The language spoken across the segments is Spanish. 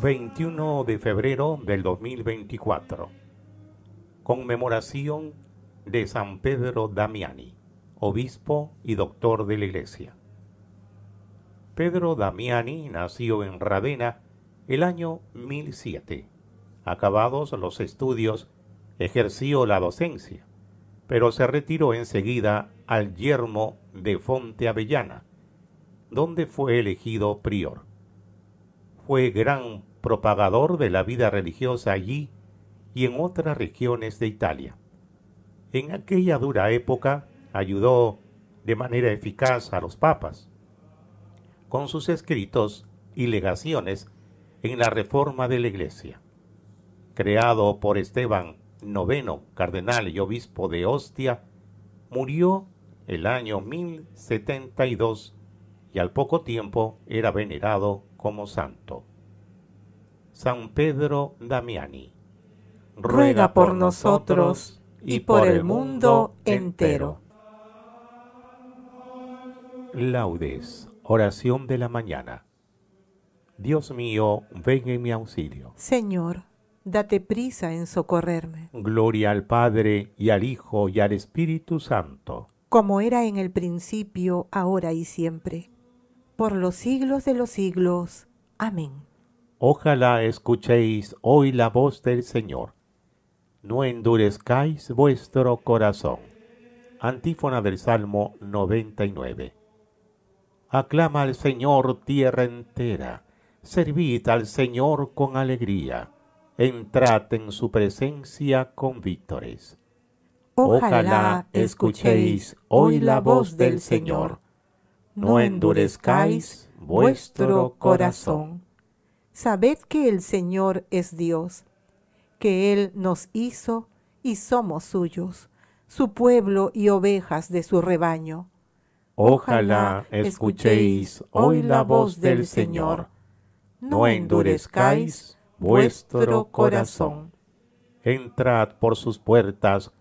21 de febrero del 2024. Conmemoración de San Pedro Damiani, obispo y doctor de la Iglesia. Pedro Damiani nació en Ravenna el año 1007. Acabados los estudios, ejerció la docencia, pero se retiró enseguida al yermo de Fonte Avellana, donde fue elegido prior. Fue gran propagador de la vida religiosa allí y en otras regiones de Italia. En aquella dura época ayudó de manera eficaz a los papas con sus escritos y legaciones en la reforma de la Iglesia. Creado por Esteban IX, cardenal y obispo de Ostia, murió el año 1072 y al poco tiempo era venerado como santo. San Pedro Damiani. Ruega por nosotros y por el mundo entero. Laudes, oración de la mañana. Dios mío, ven en mi auxilio. Señor, date prisa en socorrerme. Gloria al Padre y al Hijo y al Espíritu Santo. Como era en el principio, ahora y siempre, por los siglos de los siglos. Amén. Ojalá escuchéis hoy la voz del Señor. No endurezcáis vuestro corazón. Antífona del Salmo 99. Aclama al Señor tierra entera. Servid al Señor con alegría. Entrad en su presencia con víctores. Ojalá escuchéis hoy la voz del Señor. No endurezcáis vuestro corazón. Sabed que el Señor es Dios, que Él nos hizo y somos suyos, su pueblo y ovejas de su rebaño. Ojalá escuchéis hoy la voz del Señor. No endurezcáis vuestro corazón. Entrad por sus puertas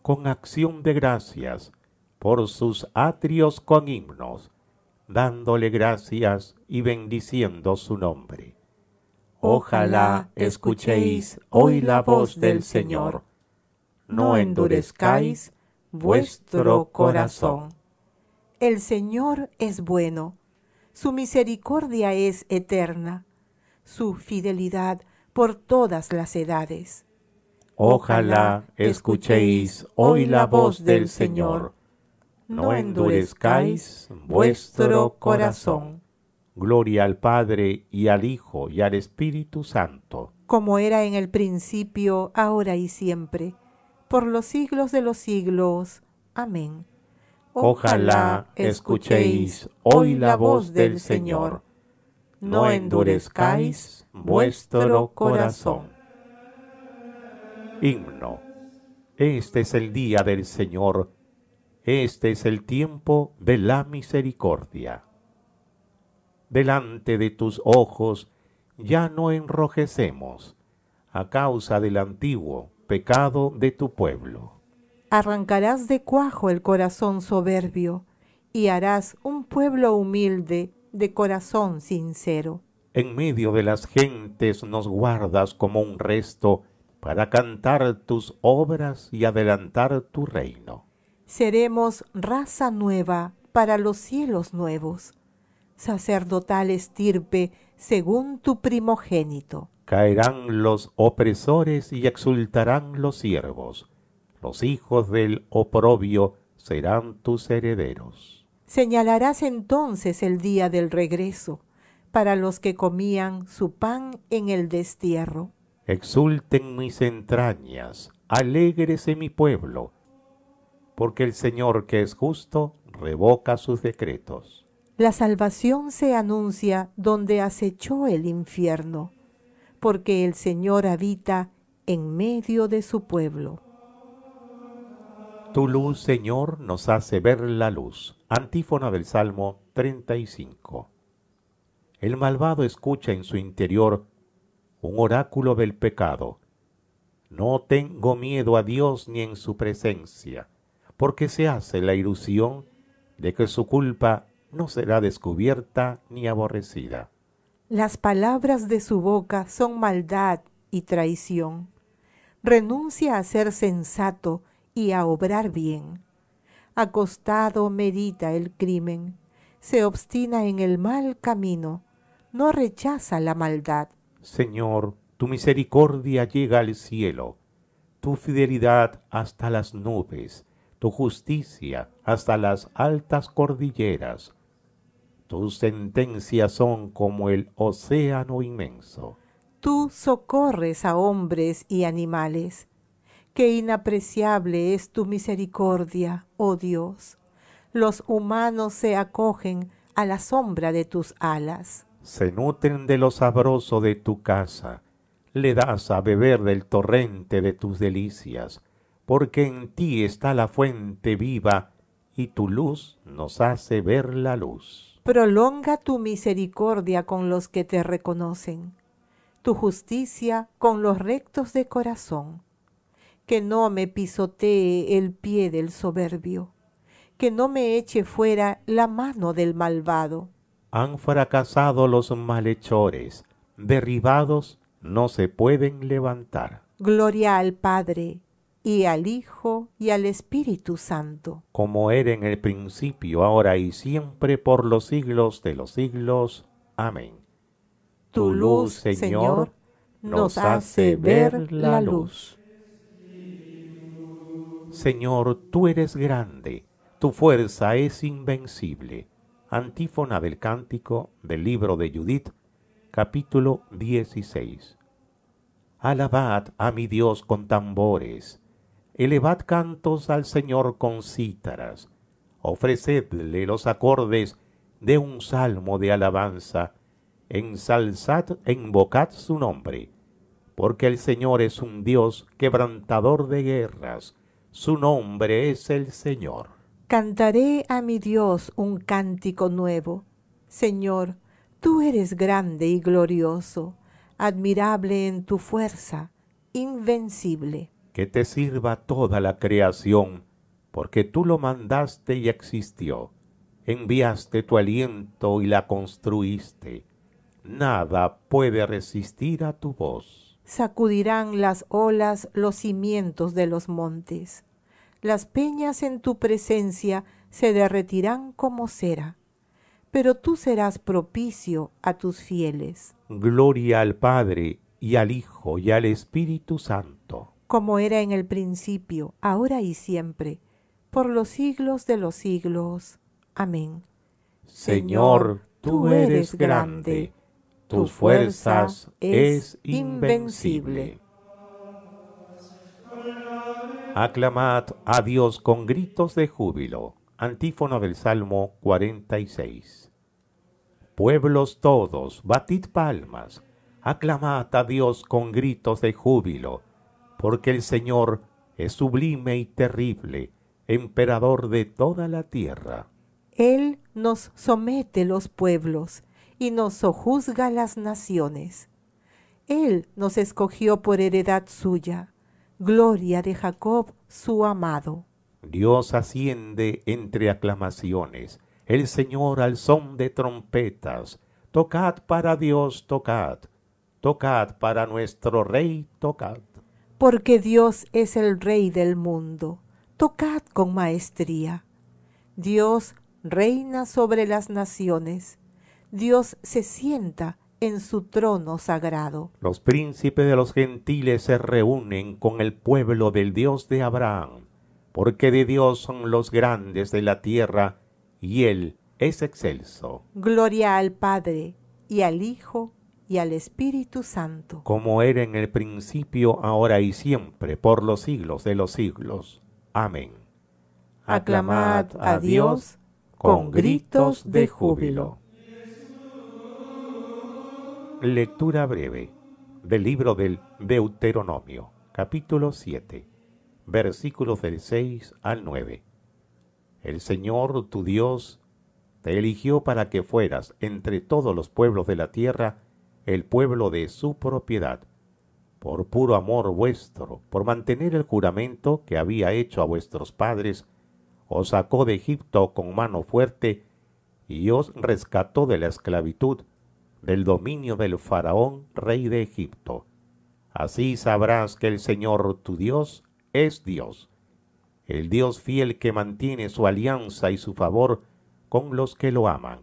con acción de gracias, por sus atrios con himnos, dándole gracias y bendiciendo su nombre ojalá escuchéis hoy la voz del Señor. No endurezcáis vuestro corazón. El Señor es bueno, su misericordia es eterna, su fidelidad por todas las edades. Ojalá escuchéis hoy la voz del Señor. No endurezcáis vuestro corazón. Gloria al Padre y al Hijo y al Espíritu Santo. Como era en el principio, ahora y siempre, por los siglos de los siglos. Amén. Ojalá, escuchéis hoy la voz del Señor. No endurezcáis vuestro corazón. Himno. Este es el día del Señor. Este es el tiempo de la misericordia delante de tus ojos, ya no enrojecemos a causa del antiguo pecado de tu pueblo. Arrancarás de cuajo el corazón soberbio y harás un pueblo humilde de corazón sincero. En medio de las gentes nos guardas como un resto para cantar tus obras y adelantar tu reino. Seremos raza nueva para los cielos nuevos sacerdotal estirpe, según tu primogénito. Caerán los opresores y exultarán los siervos. Los hijos del oprobio serán tus herederos. Señalarás entonces el día del regreso para los que comían su pan en el destierro. Exulten mis entrañas, alégrese mi pueblo, porque el Señor que es justo revoca sus decretos. La salvación se anuncia donde acechó el infierno, porque el Señor habita en medio de su pueblo. Tu luz, Señor, nos hace ver la luz. Antífona del Salmo 35. El malvado escucha en su interior un oráculo del pecado. No tengo miedo a Dios ni en su presencia, porque se hace la ilusión de que su culpa no será descubierta ni aborrecida. Las palabras de su boca son maldad y traición. Renuncia a ser sensato y a obrar bien. Acostado medita el crimen, se obstina en el mal camino, no rechaza la maldad. Señor, tu misericordia llega al cielo, tu fidelidad hasta las nubes, tu justicia hasta las altas cordilleras. Tus sentencias son como el océano inmenso. Tú socorres a hombres y animales. Qué inapreciable es tu misericordia, oh Dios. Los humanos se acogen a la sombra de tus alas. Se nutren de lo sabroso de tu casa. Le das a beber del torrente de tus delicias, porque en ti está la fuente viva y tu luz nos hace ver la luz. Prolonga tu misericordia con los que te reconocen, tu justicia con los rectos de corazón. Que no me pisotee el pie del soberbio, que no me eche fuera la mano del malvado. Han fracasado los malhechores, derribados no se pueden levantar. Gloria al Padre y al Hijo y al Espíritu Santo. Como era en el principio, ahora y siempre, por los siglos de los siglos. Amén. Tu luz, Señor, nos hace ver la luz. Señor, tú eres grande, tu fuerza es invencible. Antífona del cántico del libro de Judith, capítulo 16. Alabad a mi Dios con tambores elevad cantos al Señor con cítaras, ofrecedle los acordes de un salmo de alabanza, ensalzad e invocad su nombre, porque el Señor es un Dios quebrantador de guerras, su nombre es el Señor. Cantaré a mi Dios un cántico nuevo. Señor, tú eres grande y glorioso, admirable en tu fuerza, invencible que te sirva toda la creación, porque tú lo mandaste y existió. Enviaste tu aliento y la construiste. Nada puede resistir a tu voz. Sacudirán las olas los cimientos de los montes. Las peñas en tu presencia se derretirán como cera. Pero tú serás propicio a tus fieles. Gloria al Padre y al Hijo y al Espíritu Santo como era en el principio, ahora y siempre, por los siglos de los siglos. Amén. Señor, tú eres grande, Tus fuerzas es invencible. Aclamad a Dios con gritos de júbilo. Antífono del Salmo 46. Pueblos todos, batid palmas, aclamad a Dios con gritos de júbilo porque el Señor es sublime y terrible, emperador de toda la tierra. Él nos somete los pueblos y nos sojuzga las naciones. Él nos escogió por heredad suya, gloria de Jacob su amado. Dios asciende entre aclamaciones, el Señor al son de trompetas. Tocad para Dios, tocad, tocad para nuestro Rey, tocad porque Dios es el Rey del mundo. Tocad con maestría. Dios reina sobre las naciones. Dios se sienta en su trono sagrado. Los príncipes de los gentiles se reúnen con el pueblo del Dios de Abraham, porque de Dios son los grandes de la tierra, y Él es excelso. Gloria al Padre, y al Hijo, y al Espíritu Santo. Como era en el principio, ahora y siempre, por los siglos de los siglos. Amén. Aclamad a Dios con gritos de júbilo. Lectura breve del libro del Deuteronomio, capítulo 7, versículos del 6 al 9. El Señor tu Dios te eligió para que fueras entre todos los pueblos de la tierra el pueblo de su propiedad, por puro amor vuestro, por mantener el juramento que había hecho a vuestros padres, os sacó de Egipto con mano fuerte y os rescató de la esclavitud, del dominio del faraón rey de Egipto. Así sabrás que el Señor tu Dios es Dios, el Dios fiel que mantiene su alianza y su favor con los que lo aman,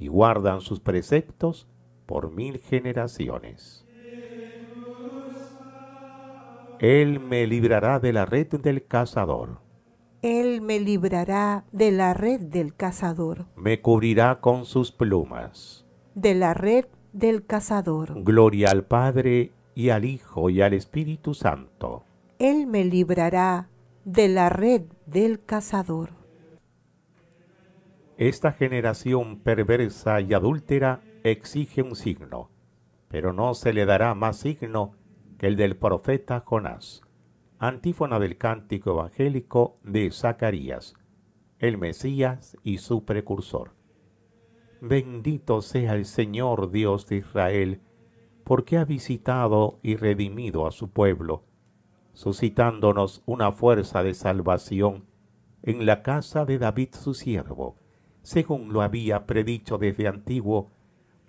y guardan sus preceptos por mil generaciones. Él me librará de la red del cazador. Él me librará de la red del cazador. Me cubrirá con sus plumas. De la red del cazador. Gloria al Padre y al Hijo y al Espíritu Santo. Él me librará de la red del cazador. Esta generación perversa y adúltera exige un signo, pero no se le dará más signo que el del profeta Jonás. Antífona del cántico evangélico de Zacarías, el Mesías y su precursor. Bendito sea el Señor Dios de Israel, porque ha visitado y redimido a su pueblo, suscitándonos una fuerza de salvación en la casa de David su siervo, según lo había predicho desde antiguo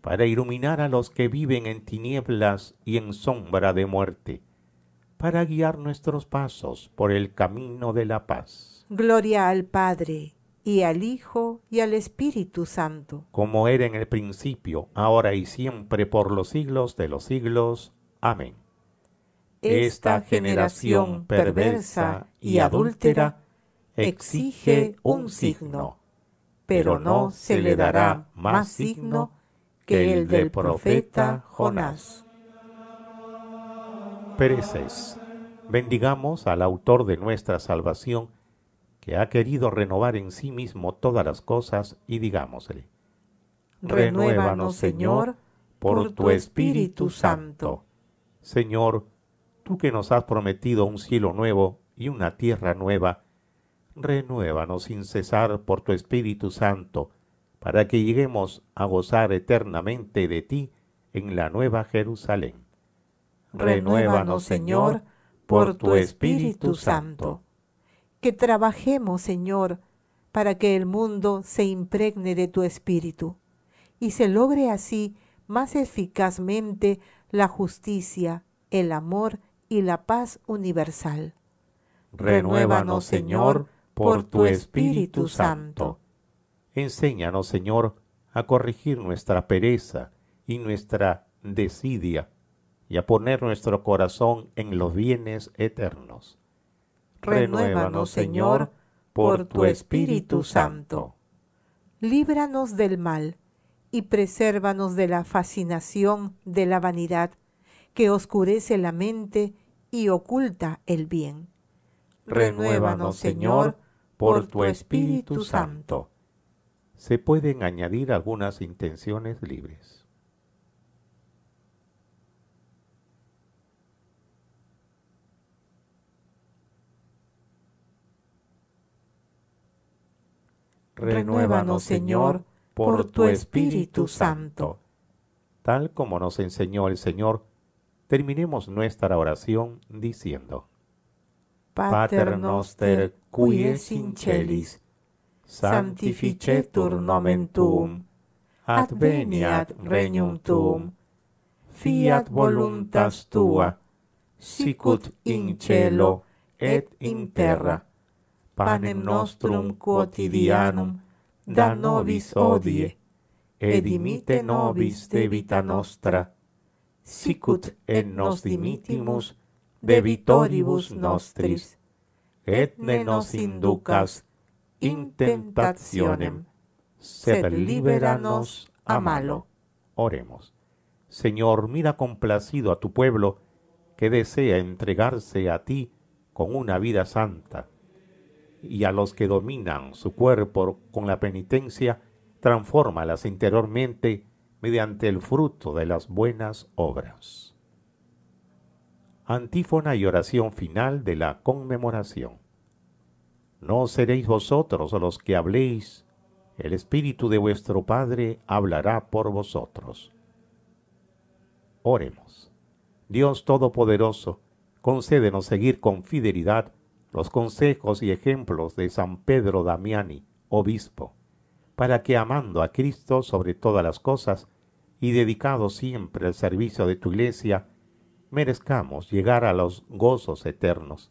para iluminar a los que viven en tinieblas y en sombra de muerte, para guiar nuestros pasos por el camino de la paz. Gloria al Padre, y al Hijo, y al Espíritu Santo, como era en el principio, ahora y siempre, por los siglos de los siglos. Amén. Esta, generación perversa y adúltera exige un signo, pero no se le dará más signo que el del profeta Jonás. Pereces. Bendigamos al autor de nuestra salvación, que ha querido renovar en sí mismo todas las cosas, y digámosle, Renuévanos, Señor, por tu Espíritu Santo. Señor, tú que nos has prometido un cielo nuevo y una tierra nueva, renuévanos sin cesar por tu Espíritu Santo, para que lleguemos a gozar eternamente de ti en la nueva Jerusalén. Renuévanos, Señor, por tu Espíritu Santo. Que trabajemos, Señor, para que el mundo se impregne de tu Espíritu y se logre así más eficazmente la justicia, el amor y la paz universal. Renuévanos, Señor, por tu Espíritu Santo Enséñanos, Señor, a corregir nuestra pereza y nuestra desidia y a poner nuestro corazón en los bienes eternos. Renuévanos, Señor, por tu Espíritu Santo. Líbranos del mal y presérvanos de la fascinación de la vanidad que oscurece la mente y oculta el bien. Renuévanos, Señor, por tu Espíritu Santo se pueden añadir algunas intenciones libres. Renuévanos, Señor, por tu Espíritu Santo. Tal como nos enseñó el Señor, terminemos nuestra oración diciendo: Pater noster, qui in sanctificetur nomen tuum, adveniat regnum tuum, fiat voluntas tua, sicut in cielo et in terra. Panem nostrum quotidianum da nobis odie, et dimite nobis debita nostra, sicut et nos dimitimus debitoribus nostris, et ne nos inducas in tentationem, sed a malo. Oremos. Señor, mira complacido a tu pueblo que desea entregarse a ti con una vida santa, y a los que dominan su cuerpo con la penitencia, transfórmalas interiormente mediante el fruto de las buenas obras. Antífona y oración final de la conmemoración. No seréis vosotros los que habléis, el Espíritu de vuestro Padre hablará por vosotros. Oremos. Dios Todopoderoso, concédenos seguir con fidelidad los consejos y ejemplos de San Pedro Damiani, obispo, para que amando a Cristo sobre todas las cosas y dedicado siempre al servicio de tu iglesia, merezcamos llegar a los gozos eternos